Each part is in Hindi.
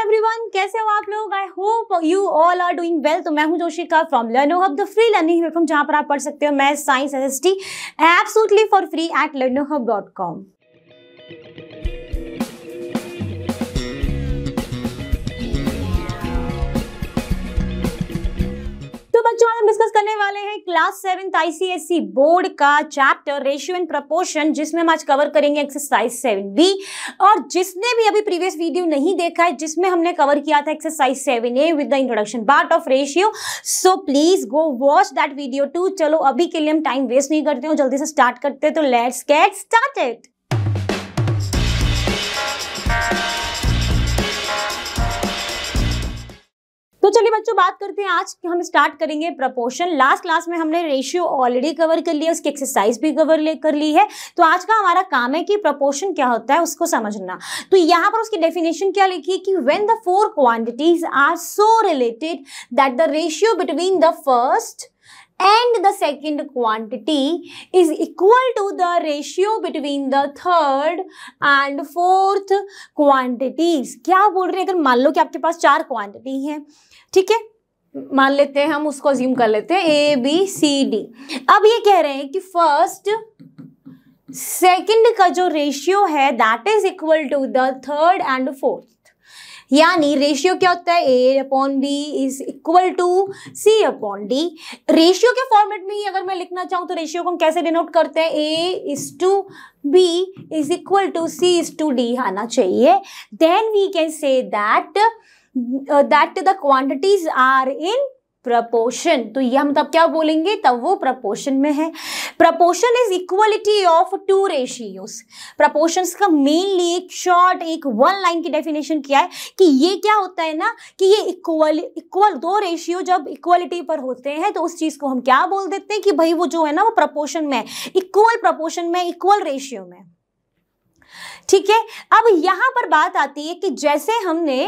एवरीवन कैसे हो आप लोग I hope you all are doing well तो मैं हूं का from Learno hub the free learning platform जहां पर आप पढ़ सकते हो math science S S T absolutely for free at Learno hub dot com बच्चों आज हम डिस्कस करने वाले हैं क्लास सेवेंथ आईसीएससी बोर्ड का चैप्टर रेशियो एंड प्रपोर्शन जिसमें हम आज कवर करेंगे एक्सरसाइज सेवन बी और जिसने भी अभी प्रीवियस वीडियो नहीं देखा है जिसमें हमने कवर किया था exercise seven A with the introduction part of ratio so please go watch that video too चलो अभी के लिए हम टाइम वेस्ट नहीं करते हो जल्दी से स्टार्ट करते तो लेट्स गेट स्टार्ट तो चलिए बच्चों बात करते हैं आज हम स्टार्ट करेंगे प्रपोर्शन लास्ट क्लास में हमने रेशियो ऑलरेडी कवर कर लिया उसकी एक्सरसाइज भी कवर ले कर ली है तो आज का हमारा काम है कि प्रपोर्शन क्या होता है उसको समझना तो यहाँ पर उसकी डेफिनेशन क्या लिखी कि when the four quantities are so related that the ratio between the first and the second quantity is equal to the ratio between the third and fourth quantities. क्या बोल रहे हैं अगर मान लो कि आपके पास चार क्वांटिटी हैं ठीक है मान लेते हैं हम उसको ज्यूम कर लेते हैं ए बी सी डी अब ये कह रहे हैं कि फर्स्ट सेकंड का जो रेशियो है that is equal to the third and fourth यानी रेशियो क्या होता है A upon B is equal to C upon D ratio के फॉर्मेट में ही अगर मैं लिखना चाहूँ तो रेशियो को हम कैसे डिनोट करते हैं A is to B is equal to C is to D आना चाहिए then we can say that that the quantities are in proportion तो ये हम तब क्या बोलेंगे तब वो प्रपोशन में है proportion is equality of two ratios proportion का मेनली एक शॉर्ट एक वन लाइन की डेफिनेशन क्या है कि ये क्या होता है ना कि ये इक्वल इक्वल दो रेशियो जब इक्वलिटी पर होते हैं तो उस चीज़ को हम क्या बोल देते हैं कि भाई वो जो है ना वो प्रपोशन में इक्वल प्रपोशन में इक्वल रेशियो में ठीक है अब यहाँ पर बात आती है कि जैसे हमने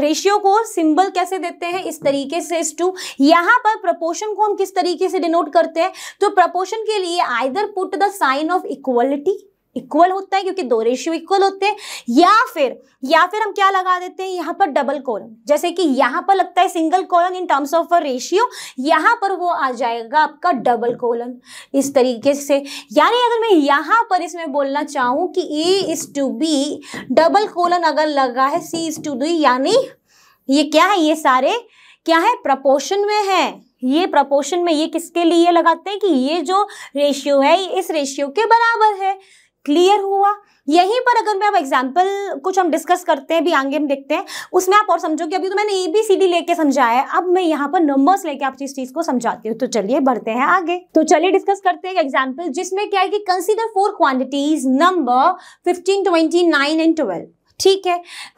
रेशियो को सिंबल कैसे देते हैं इस तरीके से इस टू यहाँ पर प्रपोर्शन को हम किस तरीके से डिनोट करते हैं तो प्रपोर्शन के लिए either put the sign of equality equal होता है क्योंकि दो रेशियो इक्वल होते हैं या फिर या फिर हम क्या लगा देते हैं यहाँ पर डबल कॉलम जैसे कि यहाँ पर लगता है single colon in terms of a ratio यहाँ पर वो आ जाएगा आपका डबल कॉलम इस तरीके से यानी अगर मैं यहाँ पर इसमें बोलना चाहूँ कि A is to B double colon अगर लगा है सी इज टू डी यानी ये क्या है ये सारे क्या है प्रपोर्शन में है ये प्रपोर्शन में ये किसके लिए लगाते हैं कि ये जो रेशियो है ये इस रेशियो के बराबर है क्लियर हुआ यहीं पर अगर मैं अब एग्जाम्पल कुछ हम डिस्कस करते हैं भी आगे हम देखते हैं उसमें आप और समझो कि अभी तो मैंने ए बी सी डी लेके समझाया है अब मैं यहाँ पर नंबर्स लेके आप इस चीज को समझाती हूँ तो चलिए बढ़ते हैं आगे तो चलिए डिस्कस करते हैं एग्जाम्पल जिसमें क्या है कि consider four quantities number fifteen twenty nine and twelve ठीक है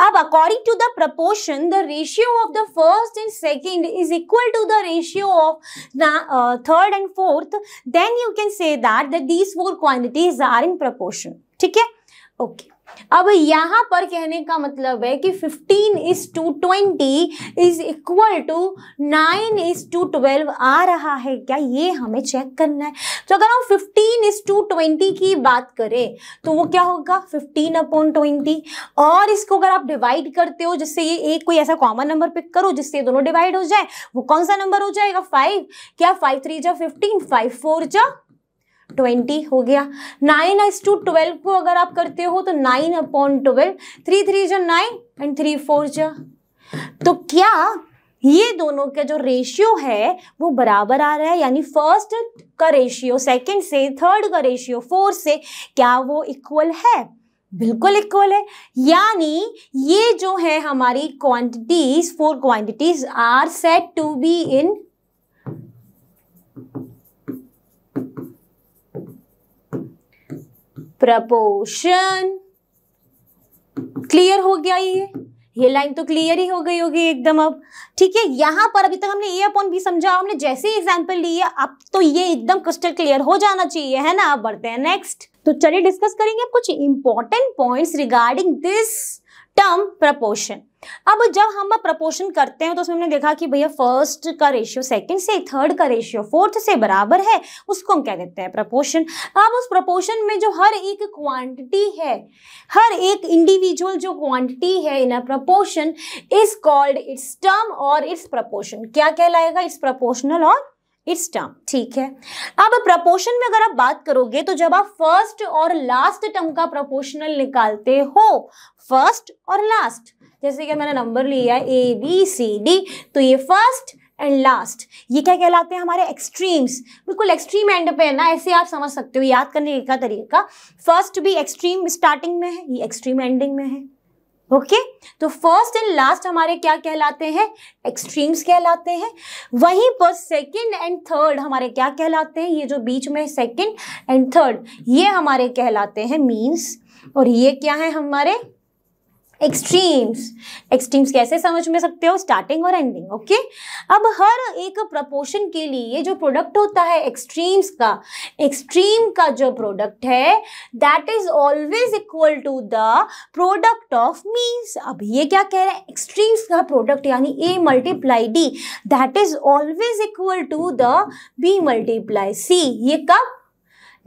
अब according to the proportion the ratio of the first and second is equal to the ratio of third and fourth then you can say that these four quantities are in proportion ठीक है ओके okay. अब यहां पर कहने का मतलब है कि 15 is to 20 is equal to 9 is to 12 आ रहा है क्या ये हमें चेक करना है तो अगर हम 15 इज टू 20 की बात करें तो वो क्या होगा 15 अपॉन ट्वेंटी और इसको अगर आप डिवाइड करते हो जिससे ये एक कोई ऐसा कॉमन नंबर पिक करो जिससे दोनों डिवाइड हो जाए वो कौन सा नंबर हो जाएगा फाइव क्या फाइव थ्री जा फिफ्टीन फाइव फोर जा ट्वेंटी हो गया नाइन एस टू ट्वेल्व को अगर आप करते हो तो nine upon twelve three three जो नाइन एंड थ्री फोर जो तो क्या ये दोनों का जो रेशियो है वो बराबर आ रहा है यानी फर्स्ट का रेशियो सेकंड से थर्ड का रेशियो फोर्थ से क्या वो इक्वल है बिल्कुल इक्वल है यानी ये जो है हमारी quantities four quantities are set to be in proportion clear हो गया ये ये लाइन तो क्लियर ही हो गई होगी एकदम अब ठीक है यहां पर अभी तक हमने ए अपॉन बी समझा हमने जैसे ही एग्जाम्पल ली है अब तो ये एकदम क्रिस्टल क्लियर हो जाना चाहिए है ना अब बढ़ते हैं नेक्स्ट तो चलिए डिस्कस करेंगे कुछ important points regarding this term proportion अब जब हम प्रपोशन करते हैं तो उसमें हमने देखा कि भैया फर्स्ट का रेशियो सेकंड से थर्ड का रेशियो फोर्थ से बराबर है उसको हम क्या कहते हैं प्रपोशन अब उस प्रपोशन में जो हर एक क्वांटिटी है हर एक इंडिविजुअल जो क्वांटिटी है in a proportion is called its term और इट्स प्रपोशन क्या कहलाएगा इट्स प्रपोशनल और इट्स टर्म ठीक है अब प्रपोशन में अगर आप बात करोगे तो जब आप फर्स्ट और लास्ट टर्म का प्रपोशनल निकालते हो फर्स्ट और लास्ट जैसे कि मैंने नंबर लिया ए बी सी डी तो ये फर्स्ट एंड लास्ट ये क्या कहलाते हैं हमारे एक्सट्रीम्स बिल्कुल एक्सट्रीम एंड पे है ना ऐसे आप समझ सकते हो याद करने का तरीका फर्स्ट भी एक्सट्रीम स्टार्टिंग में है ये एक्सट्रीम एंडिंग में है ओके okay? तो फर्स्ट एंड लास्ट हमारे क्या कहलाते हैं एक्सट्रीम्स कहलाते हैं वहीं पर सेकंड एंड थर्ड हमारे क्या कहलाते हैं ये जो बीच में सेकंड एंड थर्ड ये हमारे कहलाते हैं मींस और ये क्या है हमारे एक्सट्रीम्स एक्सट्रीम्स कैसे समझ में सकते हो स्टार्टिंग और एंडिंग ओके okay? अब हर एक प्रपोर्शन के लिए जो प्रोडक्ट होता है एक्सट्रीम्स का एक्सट्रीम का जो प्रोडक्ट है that is always equal to the product of means अब ये क्या कह रहे हैं एक्सट्रीम्स का प्रोडक्ट यानी A multiply D that is always equal to the B multiply C ये कब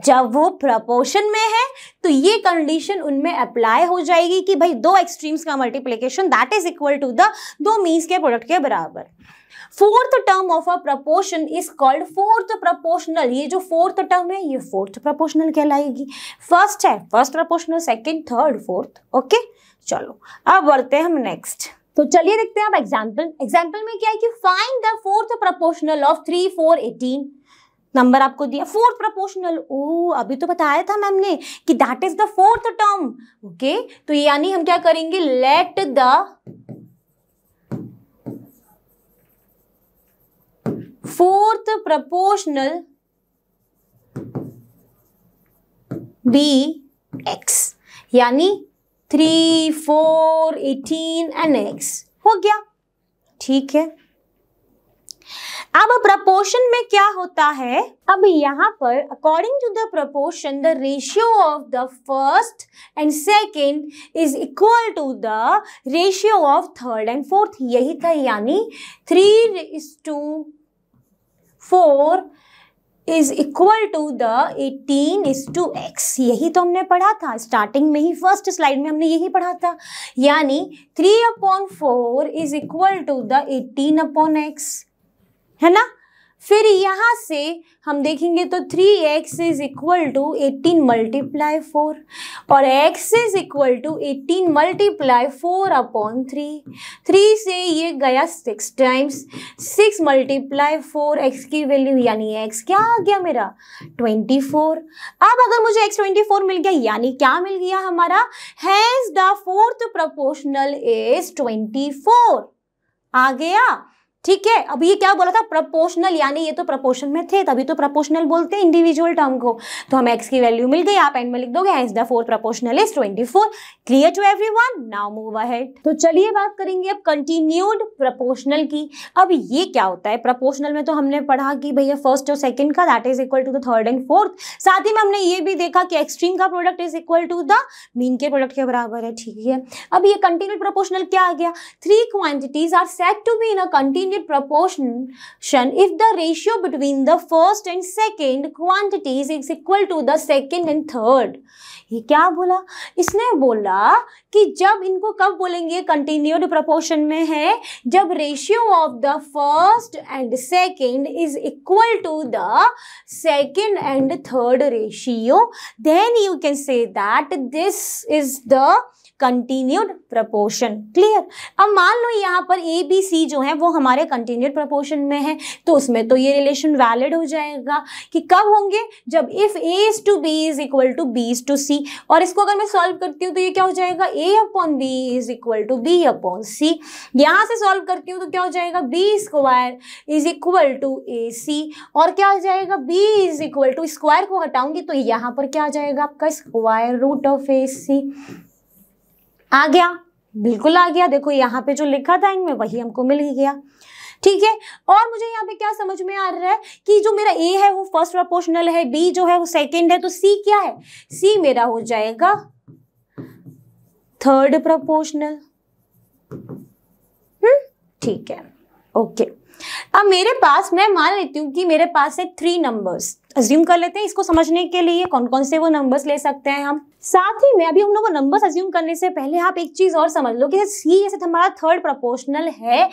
जब वो प्रपोशन में है तो ये कंडीशन उनमें अप्लाई हो जाएगी कि भाई दो एक्सट्रीम्स का multiplication that is equal to the दो मीन्स के प्रोडक्ट के बराबर fourth term of a proportion is called fourth proportional ये जो फोर्थ टर्म है ये फोर्थ प्रपोर्शनल कहलाएगी फर्स्ट है first proportional second third fourth okay चलो अब बढ़ते हैं हम नेक्स्ट तो चलिए देखते हैं आप एग्जाम्पल एग्जाम्पल में क्या है कि find the fourth proportional of three four eighteen number आपको दिया फोर्थ प्रोपोर्शनल ओ अभी तो बताया था मैम ने कि that is the fourth term okay तो यानी हम क्या करेंगे let the fourth proportional be X यानी three four eighteen and X हो गया ठीक है अब प्रपोर्शन में क्या होता है अब यहाँ पर according to the proportion the ratio of the first and second is equal to the ratio of third and fourth यही था यानी three is to four is equal to the eighteen is to X यही तो हमने पढ़ा था स्टार्टिंग में ही फर्स्ट स्लाइड में हमने यही पढ़ा था यानी three upon four is equal to the eighteen upon X है ना फिर यहाँ से हम देखेंगे तो three X is equal to eighteen multiply four और X is equal to eighteen multiply four upon three three से ये गया six times six multiply four X की वैल्यू यानी एक्स क्या आ गया मेरा ट्वेंटी फोर अब अगर मुझे एक्स ट्वेंटी फोर मिल गया यानी क्या मिल गया हमारा hence the fourth proportional is twenty four आ गया ठीक है अब ये क्या बोला था प्रपोर्शनल यानी ये तो प्रपोर्शन में थे तभी तो प्रपोर्शनल बोलते हैं इंडिविजुअल टर्म को तो हम एक्स की वैल्यू मिल गई आप एंड में लिख दोगे hence the fourth proportional is four clear to one now move ahead तो चलिए बात करेंगे अब कंटिन्यूड प्रपोर्शनल की अब ये क्या होता है प्रपोर्शनल में तो हमने पढ़ा कि भैया फर्स्ट और सेकेंड का that is equal to the third and fourth साथ ही में हमने ये भी देखा कि एक्सट्रीम का product is equal to the mean के प्रोडक्ट के बराबर है ठीक है अब ये कंटिन्यूड प्रपोर्शनल क्या आ गया three quantities are set to be in a continue intermediate proportion if the ratio between the first and second quantities is equal to the second and third. ये क्या बोला इसने बोला कि जब इनको कब बोलेंगे कंटिन्यूड प्रपोर्शन में है जब ratio of the first and second is equal to the second and third ratio then you can say that this is the continued proportion clear अब मान लो यहाँ पर ए बी सी जो है वो हमारे कंटिन्यूड प्रपोर्शन में है तो उसमें तो ये रिलेशन वैलिड हो जाएगा कि कब होंगे जब if A is to B is equal to B is to C और इसको अगर मैं सॉल्व करती हूँ तो ये क्या हो जाएगा A upon B is equal to B upon C यहाँ से सॉल्व करती हूँ तो क्या हो जाएगा B square is equal to A C और क्या हो जाएगा B is equal to square को हटाऊंगी तो यहाँ पर क्या आ जाएगा आपका square root of A C आ गया बिल्कुल आ गया देखो यहाँ पे जो लिखा था इनमें वही हमको मिल ही गया ठीक है और मुझे यहाँ पे क्या समझ में आ रहा है कि जो मेरा ए है वो फर्स्ट प्रोपोर्शनल है बी जो है वो सेकेंड है तो सी क्या है सी मेरा हो जाएगा थर्ड हम्म, प्रोपोर्शनल ठीक है ओके अब मेरे पास मैं मान लेती हूँ कि मेरे पास है थ्री नंबर्स अज्यूम कर लेते हैं इसको समझने के लिए कौन कौन से वो नंबर्स ले सकते हैं हम साथ ही में अभी हम लोग नंबर अज्यूम करने से पहले आप एक चीज़ और समझ लो कि सी जैसे हमारा थर्ड प्रोपोर्शनल है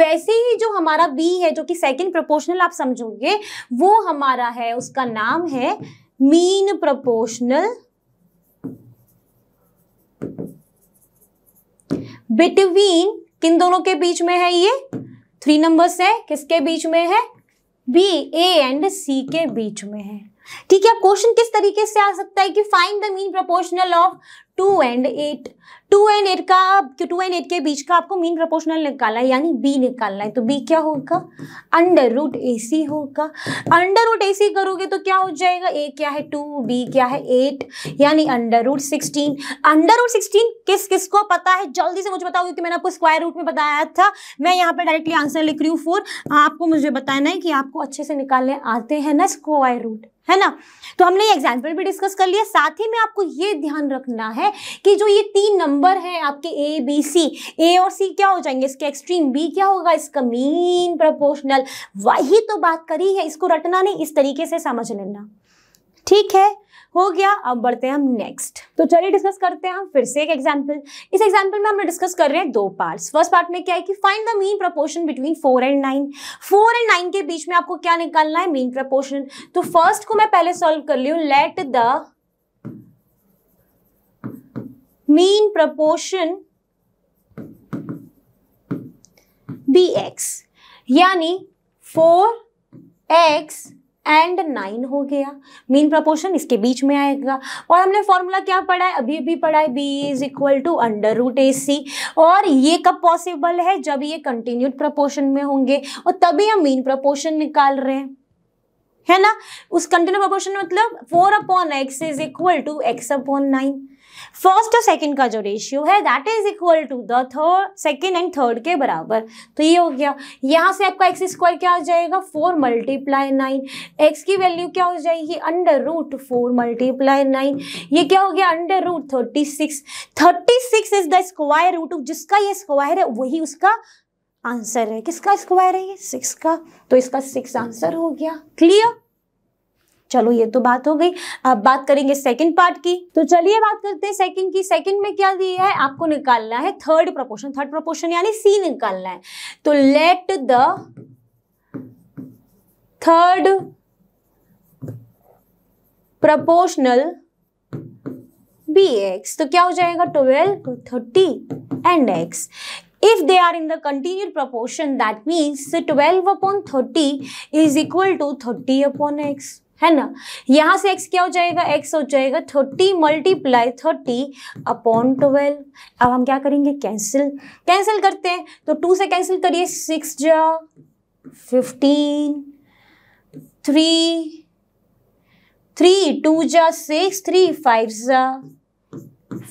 वैसे ही जो हमारा बी है जो कि सेकंड प्रोपोर्शनल आप समझोगे वो हमारा है उसका नाम है मीन प्रोपोर्शनल बिटवीन किन दोनों के बीच में है ये थ्री नंबर्स है किसके बीच में है बी ए एंड सी के बीच में है ठीक है अब क्वेश्चन किस तरीके से आ सकता है कि find the mean proportional of two and eight two and eight का टू एंड एट के बीच का आपको मीन प्रोपोर्शनल निकालना है यानी बी निकालना है तो बी क्या होगा अंडर रूट ए सी होगा अंडर रूट ए सी करोगे तो क्या हो जाएगा ए क्या है टू बी क्या है एट यानी under root sixteen under root sixteen किस किस को पता है जल्दी से मुझे बताओ क्योंकि मैंने आपको स्क्वायर रूट में बताया था मैं यहाँ पर डायरेक्टली आंसर लिख रही हूँ फोर आपको मुझे बताना है कि आपको अच्छे से निकालने आते हैं ना स्क्वायर रूट है ना तो हमने ये एग्जाम्पल भी डिस्कस कर लिया साथ ही में आपको ये ध्यान रखना है कि जो ये तीन नंबर है आपके ए बी सी ए और सी क्या हो जाएंगे इसके एक्सट्रीम बी क्या होगा इसका मीन प्रोपोर्शनल वही तो बात करी है इसको रटना नहीं इस तरीके से समझ लेना ठीक है हो गया अब बढ़ते हैं हम नेक्स्ट तो चलिए डिस्कस करते हैं हम फिर से एक एग्जाम्पल इस एग्जाम्पल में हमने डिस्कस कर रहे हैं दो पार्ट्स फर्स्ट पार्ट में क्या है कि find the mean proportion between four and nine four and nine के बीच में आपको क्या निकालना है मीन प्रपोर्शन तो फर्स्ट को मैं पहले सॉल्व कर ली हूं let the mean proportion be X यानी फोर एक्स एंड नाइन हो गया मीन प्रपोर्शन इसके बीच में आएगा और हमने फॉर्मूला क्या पढ़ा है अभी भी पढ़ा है B is equal to under root A C और ये कब पॉसिबल है जब ये कंटिन्यूड प्रपोर्शन में होंगे और तभी हम मीन प्रपोर्शन निकाल रहे हैं है ना उस कंटिन्यू प्रपोर्शन मतलब four upon X is equal to X upon nine first और सेकंड का जो रेशियो है that is equal to the third second and third के बराबर तो ये हो गया यहाँ से आपका एक्स स्क्वायर क्या हो जाएगा फोर मल्टीप्लाई नाइन एक्स की वैल्यू क्या हो जाएगी under root four multiply nine ये क्या हो गया under root thirty six thirty six is the square root जिसका ये स्क्वायर है वही उसका आंसर है किसका स्क्वायर है ये सिक्स का तो इसका सिक्स आंसर हो गया क्लियर चलो ये तो बात हो गई अब बात करेंगे सेकंड पार्ट की तो चलिए बात करते हैं सेकंड की सेकंड में क्या दिया है आपको निकालना है थर्ड प्रपोर्शन थर्ड प्रपोर्शन यानी सी निकालना है तो let the third proportional be X तो क्या हो जाएगा twelve thirty and X if they are in the continued proportion that means 12 upon 30 is equal to 30 upon x है ना यहाँ से x क्या हो जाएगा x हो जाएगा thirty multiply thirty upon twelve अब हम क्या करेंगे कैंसिल कैंसिल करते हैं तो टू से कैंसिल करिए सिक्स जा फिफ्टीन थ्री थ्री टू जा सिक्स थ्री फाइव जा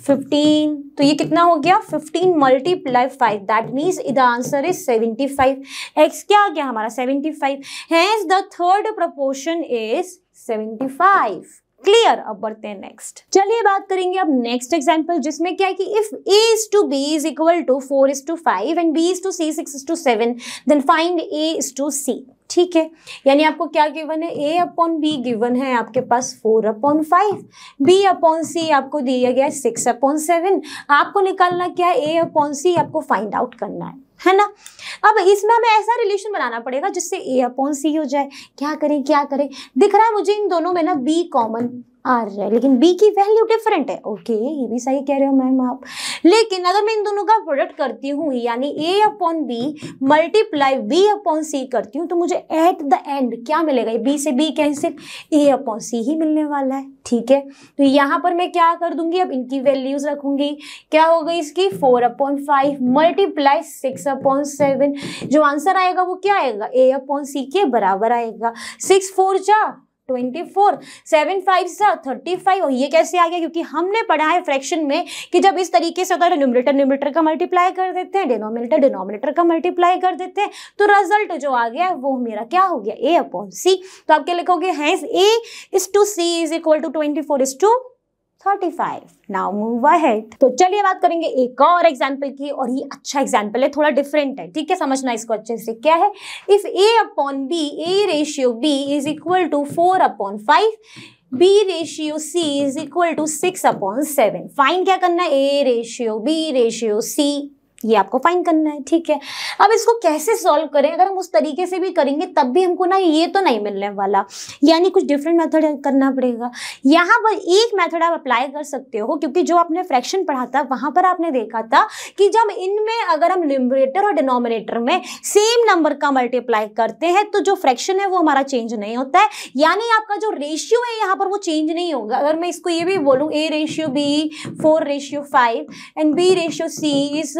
फिफ्टीन तो ये कितना हो गया fifteen multiply five that means uh answer is seventy five X क्या आ गया हमारा seventy five hence the third proportion is seventy five clear अब बढ़ते हैं नेक्स्ट चलिए बात करेंगे अब नेक्स्ट एग्जांपल जिसमें क्या है कि if A is to B is equal to four is to five and B is to C six is to seven then find A is to C ठीक है यानी आपको क्या गिवन है ए अपॉन बी गिवन है आपके पास four upon five B upon C आपको दिया गया है सिक्स अपॉन सेवन आपको निकालना क्या है ए अपॉन सी आपको फाइंड आउट करना है है ना अब इसमें हमें ऐसा रिलेशन बनाना पड़ेगा जिससे ए अपॉन सी हो जाए क्या करें क्या करें दिख रहा है मुझे इन दोनों में ना बी कॉमन आर है लेकिन बी की वैल्यू डिफरेंट है ओके ये भी सही कह रहे हो मैम आप लेकिन अगर मैं इन दोनों का प्रोडक्ट करती हूँ यानी A upon B multiply B upon C करती हूँ तो मुझे एट द एंड क्या मिलेगा बी से B cancel A upon C ही मिलने वाला है ठीक है तो यहाँ पर मैं क्या कर दूंगी अब इनकी वैल्यूज रखूंगी क्या हो गई इसकी four upon five multiply six upon seven जो आंसर आएगा वो क्या आएगा ए अपॉन सी के बराबर आएगा सिक्स फोर जा ट्वेंटी फोर सेवन फाइव सा थर्टी फाइव और ये कैसे आ गया क्योंकि हमने पढ़ा है फ्रैक्शन में कि जब इस तरीके से होता है न्यूमरेटर न्यूमरेटर का मल्टीप्लाई कर देते हैं डिनोमिनेटर डिनोमिनेटर का मल्टीप्लाई कर देते हैं तो रिजल्ट जो आ गया वो मेरा क्या हो गया ए अपॉन सी तो आप क्या लिखोगे hence A is to C is equal to twenty four is to 35. Now move ahead. तो चलिए बात करेंगे एक और एग्जाम्पल की और ये अच्छा एग्जाम्पल है थोड़ा डिफरेंट है ठीक है समझना इसको अच्छे से क्या है if A upon B A ratio B is equal to four upon five B ratio C is equal to six upon seven fine क्या करना है A ratio B ratio C ये आपको फाइन करना है ठीक है अब इसको कैसे सॉल्व करें अगर हम उस तरीके से भी करेंगे तब भी हमको ना ये तो नहीं मिलने वाला यानी कुछ डिफरेंट मेथड करना पड़ेगा यहाँ पर एक मेथड आप अप्लाई कर सकते हो क्योंकि जो आपने फ्रैक्शन पढ़ा था वहाँ पर आपने देखा था कि जब इनमें अगर हम लिमरेटर और डिनोमिनेटर में सेम नंबर का मल्टीप्लाई करते हैं तो जो फ्रैक्शन है वो हमारा चेंज नहीं होता है यानी आपका जो रेशियो है यहाँ पर वो चेंज नहीं होगा अगर मैं इसको ये भी बोलूँ A ratio B four ratio five and B ratio C is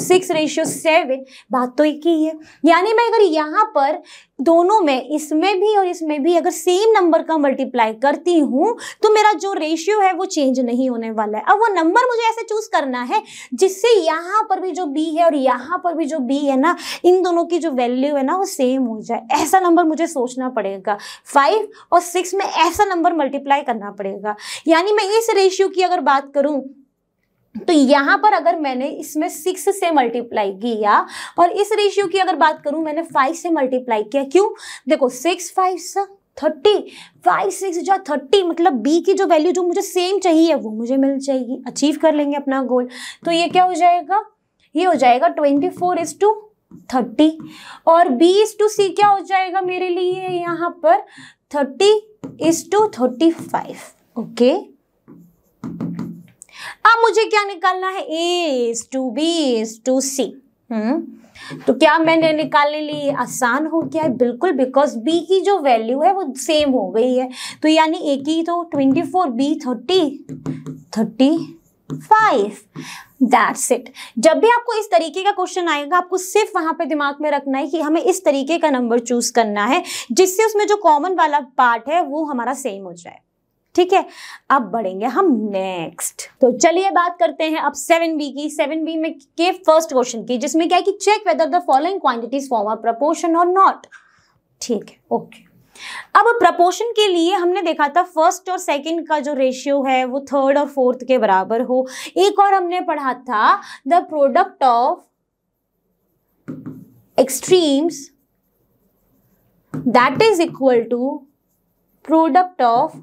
six ratio seven बात तो एक ही है यानी मैं अगर यहाँ पर दोनों में इसमें भी और इसमें भी अगर सेम नंबर का मल्टीप्लाई करती हूँ तो मेरा जो रेशियो है वो चेंज नहीं होने वाला है अब वो नंबर मुझे ऐसे चूज करना है जिससे यहाँ पर भी जो बी है और यहाँ पर भी जो बी है ना इन दोनों की जो वैल्यू है ना वो सेम हो जाए ऐसा नंबर मुझे सोचना पड़ेगा फाइव और सिक्स में ऐसा नंबर मल्टीप्लाई करना पड़ेगा यानी मैं इस रेशियो की अगर बात करूँ तो यहाँ पर अगर मैंने इसमें सिक्स से मल्टीप्लाई किया और इस रेशियो की अगर बात करूँ मैंने फाइव से मल्टीप्लाई किया क्यों देखो six five thirty five six जो थर्टी मतलब बी की जो वैल्यू जो मुझे सेम चाहिए वो मुझे मिल जाएगी अचीव कर लेंगे अपना गोल तो ये क्या हो जाएगा ये हो जाएगा twenty four is to thirty और बी इज टू सी क्या हो जाएगा मेरे लिए यहाँ पर thirty is to thirty five okay अब मुझे क्या निकालना है A is to B is to C hmm तो क्या मैंने निकालने लिए आसान हो गया है बिल्कुल बिकॉज बी की जो वैल्यू है वो सेम हो गई है तो यानी ए की तो twenty four B thirty thirty five that's it जब भी आपको इस तरीके का क्वेश्चन आएगा आपको सिर्फ वहां पे दिमाग में रखना है कि हमें इस तरीके का नंबर चूज करना है जिससे उसमें जो कॉमन वाला पार्ट है वो हमारा सेम हो जाए ठीक है अब बढ़ेंगे हम नेक्स्ट तो चलिए बात करते हैं अब सेवन बी की सेवन बी में के फर्स्ट क्वेश्चन की जिसमें क्या है कि check whether the following quantities form a proportion और नॉट ठीक है ओके अब प्रपोर्शन के लिए हमने देखा था फर्स्ट और सेकंड का जो रेशियो है वो थर्ड और फोर्थ के बराबर हो एक और हमने पढ़ा था the product of extremes that is equal to product of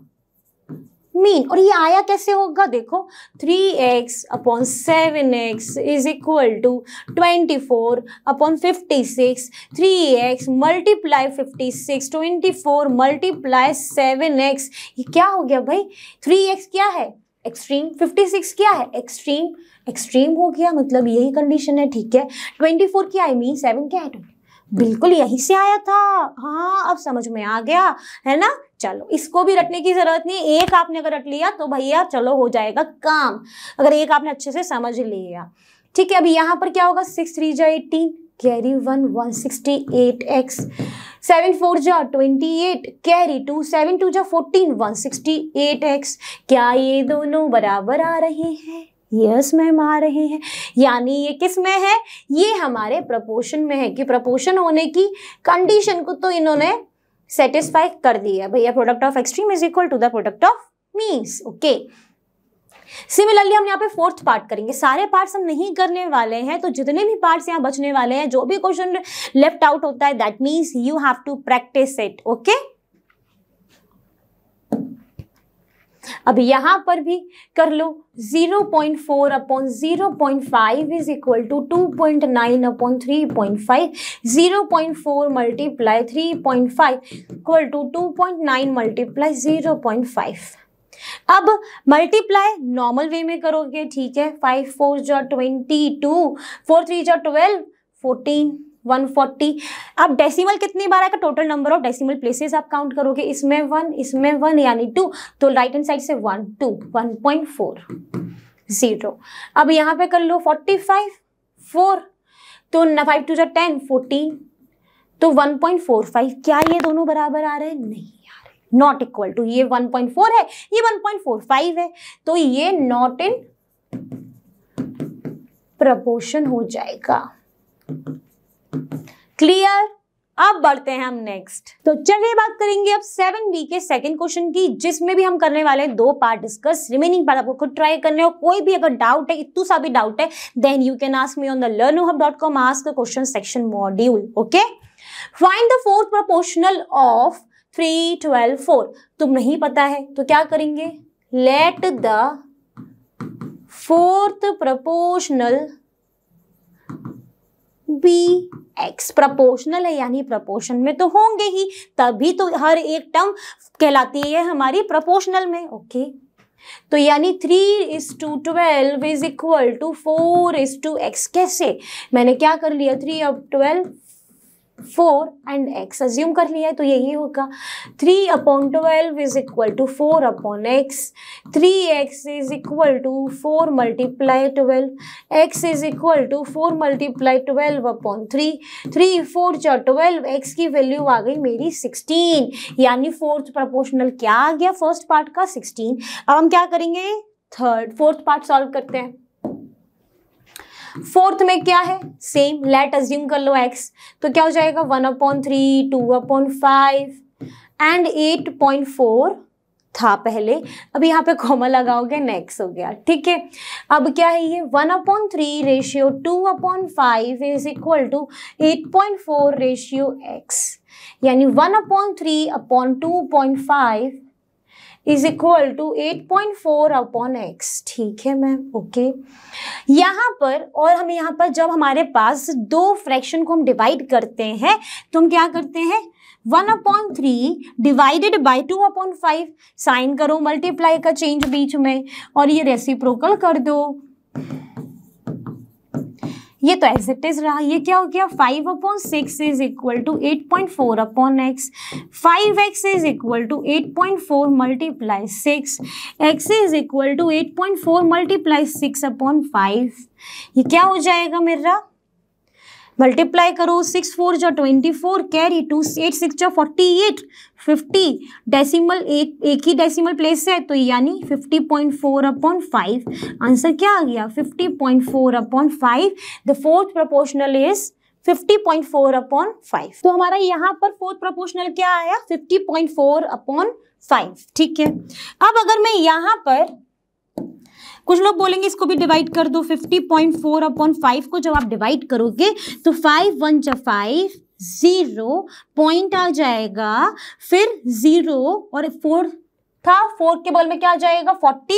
mean और ये आया कैसे होगा देखो three X upon seven X is equal to twenty four upon fifty six three X multiply fifty six twenty four multiply seven X ये क्या हो गया भाई थ्री एक्स क्या है एक्सट्रीम फिफ्टी सिक्स क्या है एक्सट्रीम एक्सट्रीम हो गया मतलब यही कंडीशन है ठीक है ट्वेंटी फोर क्या है मीन सेवन क्या है बिल्कुल यहीं से आया था हाँ अब समझ में आ गया है ना चलो इसको भी रटने की जरूरत नहीं एक आपने अगर रट लिया तो भैया चलो हो जाएगा काम अगर एक आपने अच्छे से समझ लिया ठीक है अभी यहाँ पर क्या होगा सिक्स थ्री जो eighteen carry one one sixty eight X seven four जो twenty eight carry two seven two जो fourteen one sixty eight X क्या ये दोनों बराबर आ रहे हैं यस मैम आ रहे हैं यानी ये किस में है ये हमारे प्रपोशन में है कि प्रपोशन होने की कंडीशन को तो इन्होंने सेटिस्फाई कर दिया भैया product of extreme is equal to the product of means okay similarly हम यहाँ पे फोर्थ पार्ट करेंगे सारे पार्ट्स हम नहीं करने वाले हैं तो जितने भी पार्ट्स यहाँ बचने वाले हैं जो भी क्वेश्चन लेफ्ट आउट होता है that means you have to practice it okay अब यहाँ पर भी कर लो 0.4 point four upon zero point five is equal to two point nine upon three point five zero point four multiply three point five equal to two point nine multiply zero point five अब मल्टीप्लाई नॉर्मल वे में करोगे ठीक है फाइव फोर जो ट्वेंटी टू फोर थ्री जो ट्वेल्व फोर्टीन 140 अब डेसिमल कितनी बार आएगा total number of decimal places आप काउंट करोगे इसमें वन इसमें वन यानी टू तो राइट हैंड साइड से one two one point four zero अब यहाँ पे कर लो फोर्टी फाइव फोर तो फाइव टू जो टेन फोर्टीन तो वन पॉइंट फोर फाइव क्या ये दोनों बराबर आ रहे हैं नहीं आ रहे नॉट इक्वल टू ये 1.4 है ये 1.45 है तो ये नॉट इन प्रपोर्शन हो जाएगा क्लियर अब बढ़ते हैं हम नेक्स्ट तो चलिए बात करेंगे अब सेवन बी के सेकंड क्वेश्चन की जिसमें भी हम करने वाले हैं दो पार्ट डिस्कस रिमेनिंग पार्ट आपको खुद ट्राई करने हो कोई भी अगर डाउट है इतना सा भी डाउट है then you can ask me on the Learn Hub dot com ask question section module okay find the fourth proportional of three twelve four तुम नहीं पता है तो क्या करेंगे let the fourth proportional be X proportional है यानी प्रपोर्शन में तो होंगे ही तभी तो हर एक टर्म कहलाती है हमारी प्रपोर्शनल में ओके तो यानी three is to twelve is equal to four is to X कैसे मैंने क्या कर लिया थ्री अब twelve four and X assume कर लिया है तो यही होगा three upon twelve is equal to four upon X three X is equal to four multiply twelve X is equal to four multiply twelve upon three three four चार ट्वेल्व एक्स की वैल्यू आ गई मेरी सिक्सटीन यानी फोर्थ प्रपोर्शनल क्या आ गया फर्स्ट पार्ट का सिक्सटीन अब हम क्या करेंगे थर्ड फोर्थ पार्ट सॉल्व करते हैं फोर्थ में क्या है सेम लेट अज्यूम कर लो एक्स तो क्या हो जाएगा one upon three two upon five and eight point four था पहले अब यहाँ पे कॉमा लगाओगे नेक्स हो गया ठीक है अब क्या है ये one upon three ratio two upon five is equal to eight point four ratio X यानी one upon three upon two point five is equal to eight point four upon X ठीक है मैम ओके यहाँ पर और हम यहाँ पर जब हमारे पास दो फ्रैक्शन को हम डिवाइड करते हैं तो हम क्या करते हैं one upon three divided by two upon five sign करो मल्टीप्लाई का चेंज बीच में और ये रेसिप्रोकल कर दो ये तो एज इट इज रहा ये क्या हो गया five upon six is equal to eight point four upon X five X is equal to eight point four multiply six X is equal to eight point four multiply six upon five ये क्या हो जाएगा मेरा मल्टीप्लाई करो सिक्स फोर जो twenty four carry two eight six जो फोर्टी एट फिफ्टी डेसीमल एक ही डेसीमल प्लेस से है तो यानी fifty point four upon five answer क्या आ गया fifty point four upon five the fourth proportional is 50.4 upon 5 तो हमारा यहाँ पर फोर्थ प्रोपोर्शनल क्या आया 50.4 अपॉन 5 ठीक है अब अगर मैं यहाँ पर कुछ लोग बोलेंगे इसको भी डिवाइड कर दो 50.4 पॉइंट फोर अपॉन फाइव को जब आप डिवाइड करोगे तो फाइव वन जो फाइव ज़ीरो पॉइंट आ जाएगा फिर ज़ीरो और फोर था फोर के बल में क्या आ जाएगा फोर्टी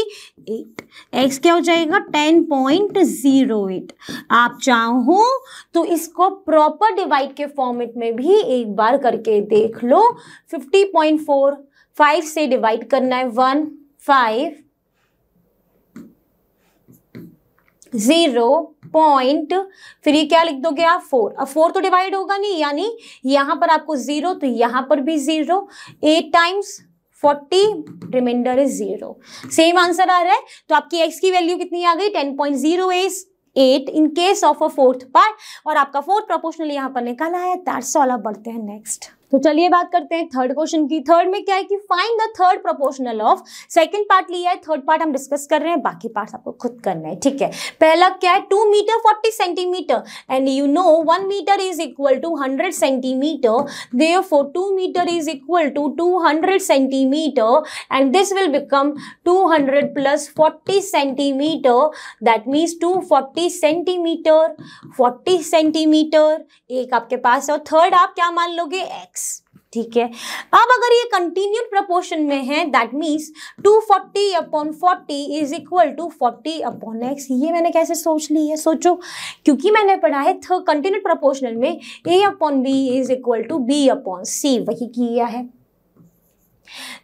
एट एक्स क्या हो जाएगा टेन पॉइंट जीरो एट आप चाहो तो इसको प्रॉपर डिवाइड के फॉर्मेट में भी एक बार करके देख लो फिफ्टी पॉइंट फोर फाइव से डिवाइड करना है वन फाइव जीरो पॉइंट फिर ये क्या लिख दोगे आप फोर अब फोर तो डिवाइड होगा नहीं यानी यहाँ पर आपको जीरो तो यहाँ पर भी zero eight times forty reminder is zero same answer आ रहा है तो आपकी एक्स की वैल्यू कितनी आ गई ten point zero s eight in case of a fourth part और आपका फोर्थ प्रोपोर्शनल यहाँ पर निकल आया दैट्स ऑल बढ़ते हैं नेक्स्ट तो चलिए बात करते हैं थर्ड क्वेश्चन की थर्ड में क्या है कि find the third proportional of second part लिया है थर्ड पार्ट हम डिस्कस कर रहे हैं बाकी पार्ट आपको खुद करना है ठीक है पहला क्या है two meter forty centimeter and you know one meter is equal to hundred centimeter therefore two meter is equal to two hundred centimeter and this will become two hundred plus forty centimeter that means two forty centimeter forty centimeter एक आपके पास और थर्ड आप क्या मान लोगे एक्स ठीक है अब अगर ये कंटिन्यूड प्रपोर्शन में है that means 240 upon forty is equal to forty upon X ये मैंने कैसे सोच ली है सोचो क्योंकि मैंने पढ़ा है थर्ड कंटिन्यूड प्रपोर्शनल में A upon B is equal to B upon C वही किया है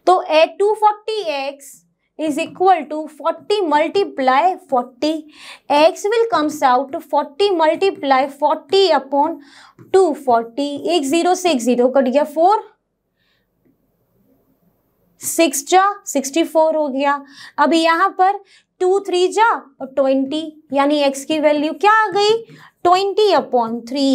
तो A two forty X is equal to 40 multiply 40 x will comes out 40 multiply 40 upon 2 40 एक जीरो से एक जीरो कट गया फोर सिक्स जा सिक्सटी फोर हो गया अब यहां पर टू थ्री जा और ट्वेंटी यानी एक्स की वैल्यू क्या आ गई ट्वेंटी अपॉन थ्री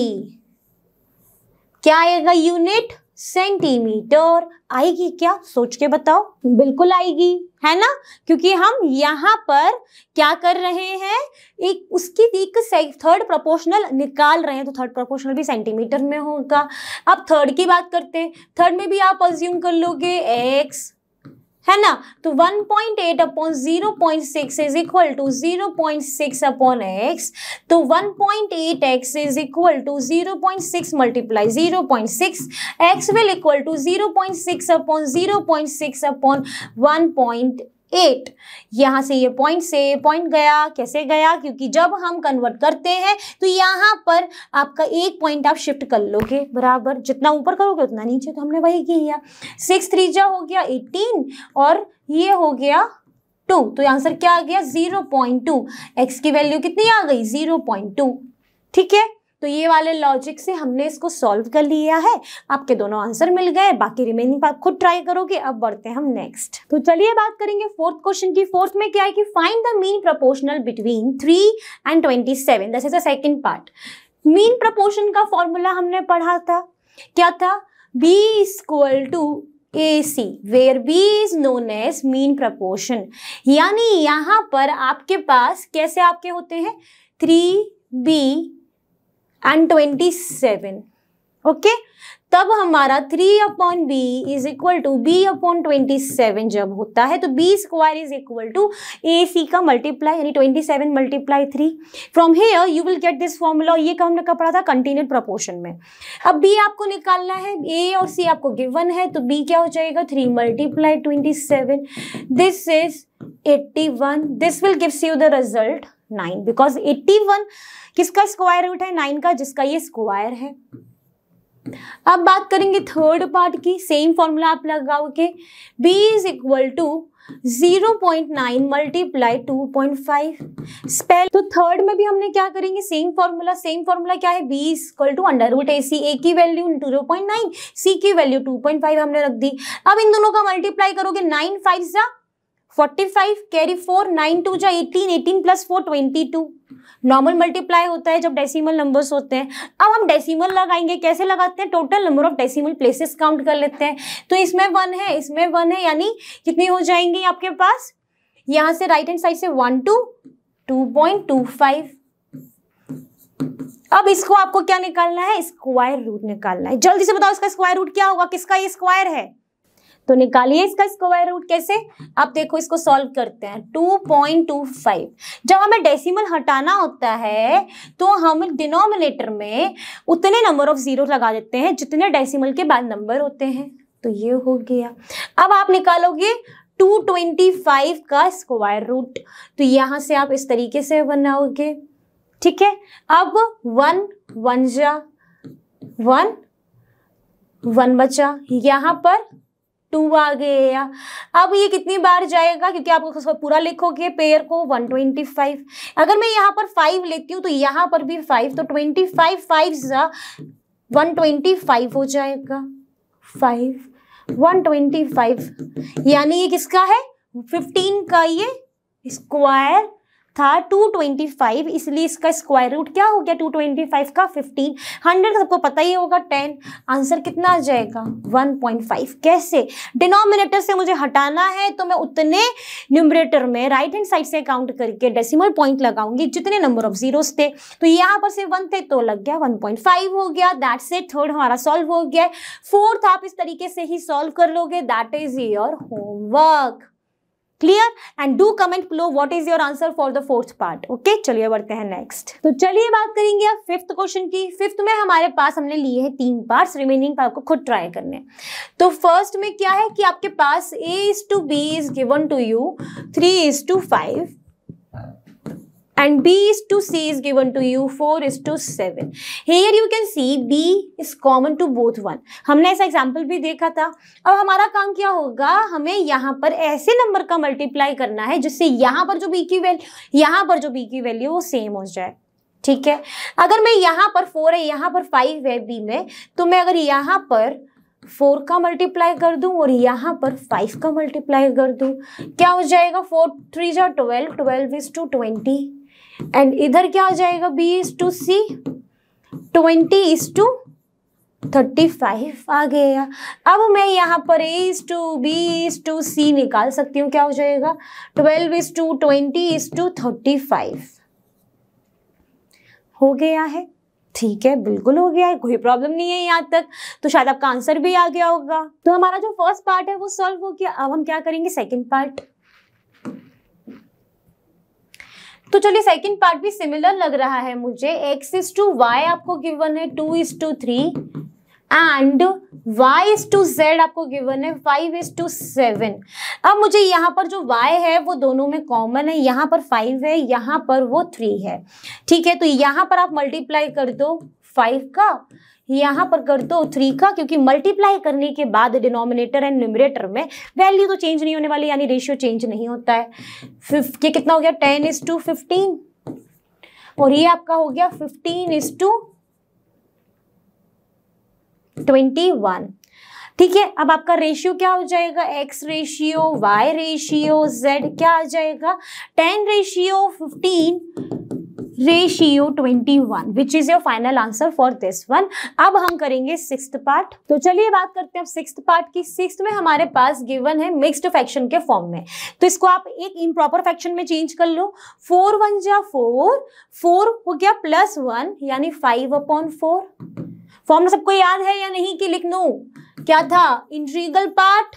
क्या आएगा यूनिट सेंटीमीटर आएगी क्या सोच के बताओ बिल्कुल आएगी है ना क्योंकि हम यहाँ पर क्या कर रहे हैं एक उसकी एक थर्ड प्रोपोर्शनल निकाल रहे हैं तो थर्ड प्रोपोर्शनल भी सेंटीमीटर में होगा अब थर्ड की बात करते हैं थर्ड में भी आप अज्यूम कर लोगे एक्स है ना तो 1.8 point eight upon zero point six is equal to zero point six upon X तो 1.8 point eight X is equal to zero point six multiply zero point six X will equal to zero point six upon zero point six upon one point eight यहाँ से ये पॉइंट से पॉइंट गया कैसे गया क्योंकि जब हम कन्वर्ट करते हैं तो यहाँ पर आपका एक पॉइंट आप शिफ्ट कर लोगे बराबर जितना ऊपर करोगे उतना नीचे तो हमने वही किया सिक्स थ्री जो हो गया एटीन और ये हो गया टू तो आंसर क्या आ गया जीरो पॉइंट टू एक्स की वैल्यू कितनी आ गई जीरो पॉइंट टू ठीक है तो ये वाले लॉजिक से हमने इसको सॉल्व कर लिया है आपके दोनों आंसर मिल गए बाकी रिमेनिंग पार्ट खुद ट्राई करोगे अब बढ़ते हैं हम नेक्स्ट तो चलिए बात करेंगे फोर्थ क्वेश्चन की फोर्थ में क्या है कि find the mean proportional between three and twenty seven this is the part mean proportion का फॉर्मूला हमने पढ़ा था क्या था B square equal to A C where B is known as mean proportion यानी यहाँ पर आपके पास कैसे आपके होते हैं three B and twenty seven okay तब हमारा three upon B is equal to B upon twenty seven जब होता है तो B square is equal to A C का मल्टीप्लाई यानी twenty seven multiply three from here you will get this formula ये का हमने का पढ़ा था कंटिन्यूड प्रपोर्शन में अब बी आपको निकालना है ए और सी आपको गिवन है तो बी क्या हो जाएगा three multiply twenty seven this is eighty one this will gives you the result nine because eighty one किसका स्क्वायर रूट है नाइन का जिसका ये स्क्वायर है अब बात करेंगे थर्ड पार्ट की सेम फॉर्मूला आप लगाओगे B is equal to 0.9 point nine multiply two spell तो थर्ड में भी हमने क्या करेंगे सेम फॉर्मूला सेम फॉर्मूला क्या है B equal to under root A C A की value zero point nine C की वैल्यू 2.5 हमने रख दी अब इन दोनों का मल्टीप्लाई करोगे नाइन फाइव सा forty carry four nine two जा eighteen eighteen plus four twenty normal multiply होता है जब डेसिमल नंबर्स होते हैं अब हम डेसिमल लगाएंगे कैसे लगाते हैं total number of decimal places count कर लेते हैं तो इसमें वन है इसमें वन है यानी कितनी हो जाएंगी आपके पास यहाँ से राइट हैंड साइड से one two two point two five अब इसको आपको क्या निकालना है स्क्वायर रूट निकालना है जल्दी से बताओ इसका स्क्वायर रूट क्या होगा किसका ये स्क्वायर है तो निकालिए इसका स्क्वायर रूट कैसे आप देखो इसको सॉल्व करते हैं 2.25 जब हमें डेसिमल हटाना होता है तो हम डिनोमिनेटर में उतने नंबर ऑफ जीरो लगा देते हैं जितने डेसिमल के बाद नंबर होते हैं तो ये हो गया अब आप निकालोगे 225 का स्क्वायर रूट तो यहां से आप इस तरीके से बनाओगे ठीक है अब वन वन जा वन वन बचा यहां पर टू आ गया अब ये कितनी बार जाएगा क्योंकि आप उसका पूरा लिखोगे पेयर को 125 अगर मैं यहाँ पर फाइव लेती हूँ तो यहाँ पर भी फाइव तो ट्वेंटी फाइव फाइव सा वन ट्वेंटी फाइव हो जाएगा फाइव वन ट्वेंटी फाइव यानी ये किसका है फिफ्टीन का ये स्क्वायर था 225 इसलिए इसका स्क्वायर रूट क्या हो गया 225 का 15 100 सबको पता ही होगा 10 आंसर कितना आ जाएगा 1.5 कैसे डिनोमिनेटर से मुझे हटाना है तो मैं उतने न्यूमरेटर में राइट हैंड साइड से काउंट करके डेसिमल पॉइंट लगाऊंगी जितने नंबर ऑफ जीरोस थे तो यहाँ पर से वन थे तो लग गया 1.5 हो गया दैट से थर्ड हमारा सॉल्व हो गया फोर्थ आप इस तरीके से ही सॉल्व कर लोगे that is your homework clear and do comment below what is your answer for the fourth part okay चलिए बढ़ते हैं नेक्स्ट तो चलिए बात करेंगे अब फिफ्थ क्वेश्चन की फिफ्थ में हमारे पास हमने लिए हैं तीन पार्ट रिमेनिंग पार्ट को खुद ट्राई करने तो फर्स्ट में क्या है कि आपके पास A is to B is given to you three is to five and B is to C is given to you 4 is to 7. Here you can see B is common to both one. हमने ऐसा एग्जाम्पल भी देखा था अब हमारा काम क्या होगा हमें यहाँ पर ऐसे नंबर का मल्टीप्लाई करना है जिससे यहाँ पर जो B की वैल्यू यहाँ पर जो B की वैल्यू वो सेम हो जाए ठीक है अगर मैं यहाँ पर फोर है यहाँ पर फाइव है बी में तो मैं अगर यहाँ पर फोर का मल्टीप्लाई कर दूं और यहाँ पर फाइव का मल्टीप्लाई कर दूं क्या हो जाएगा फोर थ्री जा twelve twelve is to twenty and इधर क्या हो जाएगा B is to C twenty is to thirty five आ गया अब मैं यहाँ पर A is to B is to C निकाल सकती हूँ क्या हो जाएगा twelve is to twenty is to thirty five हो गया है ठीक है बिल्कुल हो गया है कोई प्रॉब्लम नहीं है यहाँ तक तो शायद आपका आंसर भी आ गया होगा तो हमारा जो फर्स्ट पार्ट है वो सॉल्व हो गया अब हम क्या करेंगे सेकेंड पार्ट तो चलिए सेकंड पार्ट भी सिमिलर लग रहा है मुझे एक्स इज टू वाई आपको गिवन है two is to three and y is to z आपको गिवन है फाइव इज टू सेवन अब मुझे यहाँ पर जो y है वो दोनों में कॉमन है यहाँ पर फाइव है यहाँ पर वो थ्री है ठीक है तो यहाँ पर आप मल्टीप्लाई कर दो फाइव का यहाँ पर कर दो थ्री का क्योंकि मल्टीप्लाई करने के बाद डिनोमिनेटर एंड न्यूमरेटर में वैल्यू तो चेंज नहीं होने वाली यानी रेशियो चेंज नहीं होता है फिफ्ट कितना हो गया टेन इज टू फिफ्टीन और ये आपका हो गया fifteen is to twenty one ठीक है अब आपका रेशियो क्या हो जाएगा X ratio Y ratio Z क्या आ जाएगा ten ratio fifteen ratio 21 which is your final answer for this one अब हम करेंगे सिक्स पार्ट तो चलिए बात करते हैं सिक्स पार्ट की सिक्स में हमारे पास गिवन है मिक्सड फैक्शन के फॉर्म में तो इसको आप एक इम्प्रॉपर फैक्शन में चेंज कर लो फोर वन जा फोर फोर हो गया प्लस वन यानी फाइव अपॉन फोर फॉर्म में सबको याद है या नहीं कि लिख लो क्या था integral part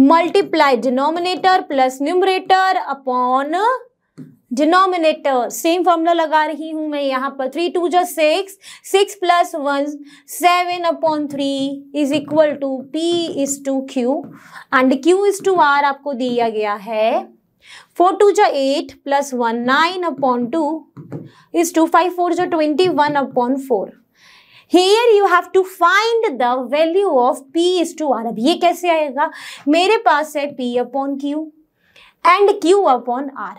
multiply denominator plus numerator upon denominator same formula लगा रही हूँ मैं यहाँ पर थ्री टू जो six six plus one seven upon three is equal to P is to Q and Q is to R आपको दिया गया है फोर टू जो eight plus one nine upon two is to five four जो twenty one upon four here you have to find the value of P is to R अब ये कैसे आएगा मेरे पास है P upon Q and Q upon R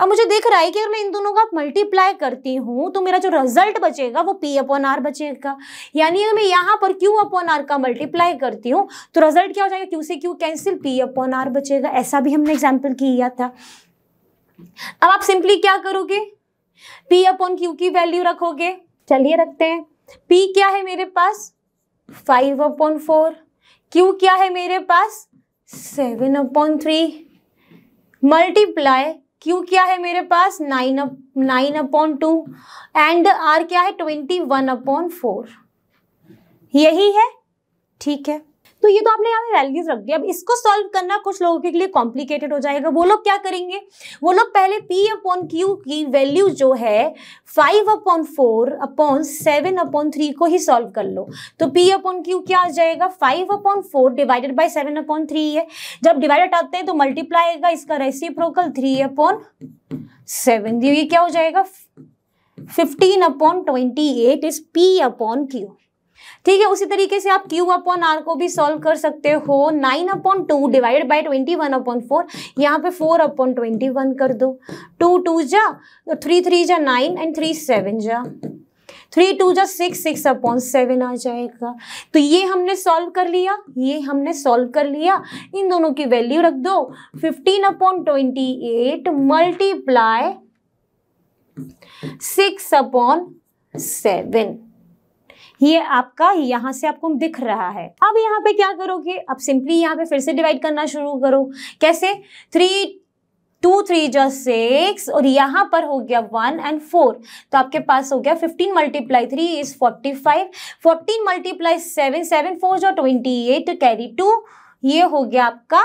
अब मुझे देख रहा है कि अगर मैं इन दोनों का मल्टीप्लाई करती हूँ तो मेरा जो रिजल्ट बचेगा वो पी अपॉन आर बचेगा यानी अगर मैं यहाँ पर क्यू अपॉन आर का मल्टीप्लाई करती हूँ तो रिजल्ट क्या हो जाएगा क्यू से Q cancel P upon R बचेगा ऐसा भी हमने एग्जाम्पल किया था अब आप सिंपली क्या करोगे पी अपॉन क्यू की वैल्यू रखोगे चलिए रखते हैं पी क्या है मेरे पास फाइव अपॉन फोर क्यू क्या है मेरे पास seven upon three multiply Q क्या है मेरे पास nine nine upon two and R क्या है ट्वेंटी वन अपॉन फोर यही है ठीक है तो ये तो आपने यहाँ पे वैल्यूज रख दिया अब इसको सॉल्व करना कुछ लोगों के लिए कॉम्प्लिकेटेड हो जाएगा वो लोग क्या करेंगे वो लोग पहले पी अपॉन क्यू की वैल्यू जो है five upon four upon seven upon three को ही सॉल्व कर लो तो पी अपॉन क्यू क्या आ जाएगा five upon four divided by seven upon three है जब डिवाइडेड आते हैं तो मल्टीप्लाई आएगा इसका रेसिप्रोकल थ्री अपॉन सेवन ये क्या हो जाएगा fifteen upon twenty eight is P upon Q ठीक है उसी तरीके से आप Q अपॉन आर को भी सॉल्व कर सकते हो 9 upon two divide by twenty one upon four यहाँ पे 4 अपॉन ट्वेंटी वन कर दो 2 टू जा थ्री तो थ्री जा नाइन एंड थ्री सेवन जा थ्री टू जा सिक्स सिक्स अपॉन सेवन आ जाएगा तो ये हमने सॉल्व कर लिया ये हमने सॉल्व कर लिया इन दोनों की वैल्यू रख दो fifteen upon twenty eight multiply six upon seven ये आपका यहाँ से आपको दिख रहा है अब यहाँ पे क्या करोगे अब सिंपली यहाँ पे फिर से डिवाइड करना शुरू करो कैसे थ्री टू थ्री जो सिक्स और यहाँ पर हो गया वन एंड फोर तो आपके पास हो गया fifteen multiply three is forty five fourteen multiply seven seven four जो ट्वेंटी एट कैरी टू ये हो गया आपका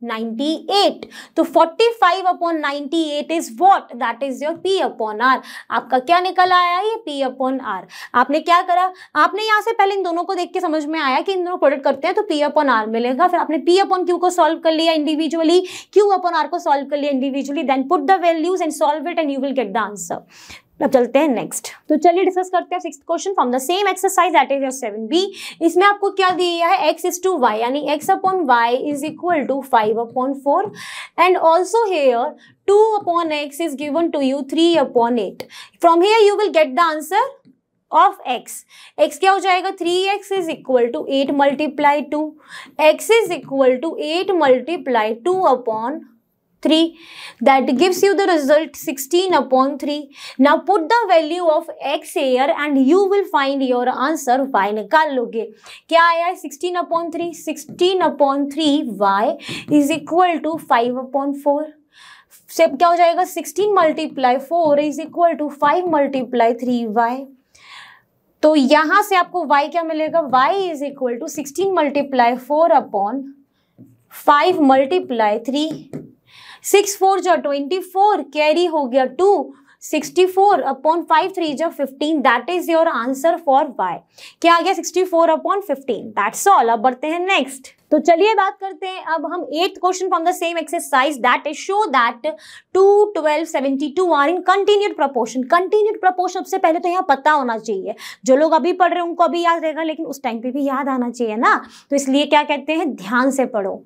98 तो 45 upon 98 is what that is your P upon R आपका क्या निकल आया ये पी अपॉन आर आपने क्या करा आपने यहां से पहले इन दोनों को देख के समझ में आया कि इन दोनों प्रोडक्ट करते हैं तो पी अपॉन आर मिलेगा फिर आपने पी अपॉन क्यू को सॉल्व कर लिया इंडिविजुअली क्यू अपॉन आर को सॉल्व कर लिया individually then put the values and solve it and you will get the answer अब चलते हैं नेक्स्ट तो चलिए डिस्कस करते हैं six question from the same exercise eight is your seven B इसमें आपको क्या दिया है एक्स इज टू वाई यानी X upon Y is equal to five upon four and also here two upon X is given to you three upon eight from here you will get the answer of X X क्या हो जाएगा three X is equal to eight multiply two X is equal to eight multiply two upon 3 that gives you the result 16 upon 3 now put the value of x here and you will find your answer y निकाल लोगे क्या आया है 16 upon 3 16 upon 3 y is equal to 5 upon 4 से क्या हो जाएगा 16 multiply four is equal to five multiply three Y तो यहाँ से आपको y क्या मिलेगा y is equal to sixteen multiply four upon five multiply three six four जो ट्वेंटी फोर कैरी हो गया two sixty four upon five three जो fifteen that is your answer for Y क्या आ गया sixty four upon fifteen that's all अब बढ़ते हैं नेक्स्ट तो चलिए बात करते हैं अब हम eight question from the same exercise that is show that two twelve seventy two are in continued proportion continued proportion सबसे पहले तो यहाँ पता होना चाहिए जो लोग अभी पढ़ रहे हैं उनको अभी याद रहेगा लेकिन उस टाइम पे भी याद आना चाहिए ना तो इसलिए क्या कहते हैं ध्यान से पढ़ो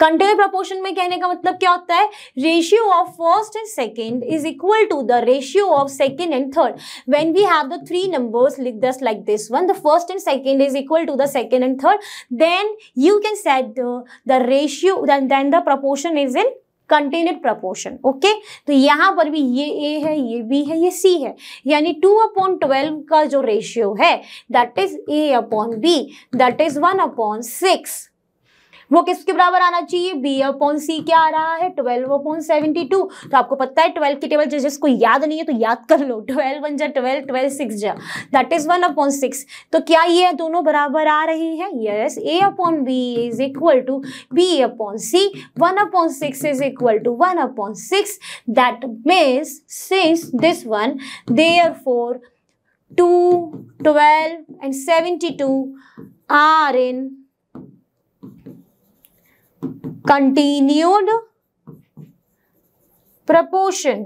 कंटेनर प्रपोर्शन में कहने का मतलब क्या होता है ratio of first and second is equal to the ratio of second and third when we have the three numbers लिख दस like this one the first and second is equal to the second and third then you can set the ratio then the proportion is in continued proportion okay तो यहाँ पर भी ये ए है ये बी है ये सी है यानी टू अपॉन ट्वेल्व का जो रेशियो है that is A upon B that is one upon six वो किसके बराबर आना चाहिए बी अपॉन सी क्या आ रहा है ट्वेल्व अपॉन सेवेंटी टू तो आपको पता है ट्वेल्व की टेबल जजेस को याद नहीं है तो याद कर लो ट्वेल्व वन जा ट्वेल्व ट्वेल्व सिक्स जा that is one upon six तो क्या ये दोनों बराबर आ रहे हैं yes A upon B is equal to B upon C one upon six is equal to one upon six that means since this one therefore two twelve and seventy two are in continued proportion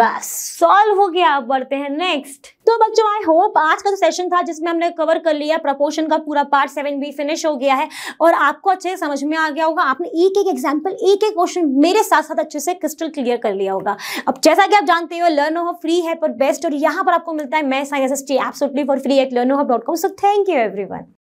बस सॉल्व हो गया आप बढ़ते हैं नेक्स्ट तो बच्चों आई होप आज का जो सेशन था जिसमें हमने कवर कर लिया प्रपोशन का पूरा पार्ट सेवन बी फिनिश हो गया है और आपको अच्छे से समझ में आ गया होगा आपने एक एक एग्जांपल एक एक क्वेश्चन मेरे साथ साथ अच्छे से क्रिस्टल क्लियर कर लिया होगा अब जैसा कि आप जानते हो लर्न हो फ्री है पर बेस्ट और यहाँ पर आपको मिलता है मैं science S T absolutely for free at learn dot com so thank you every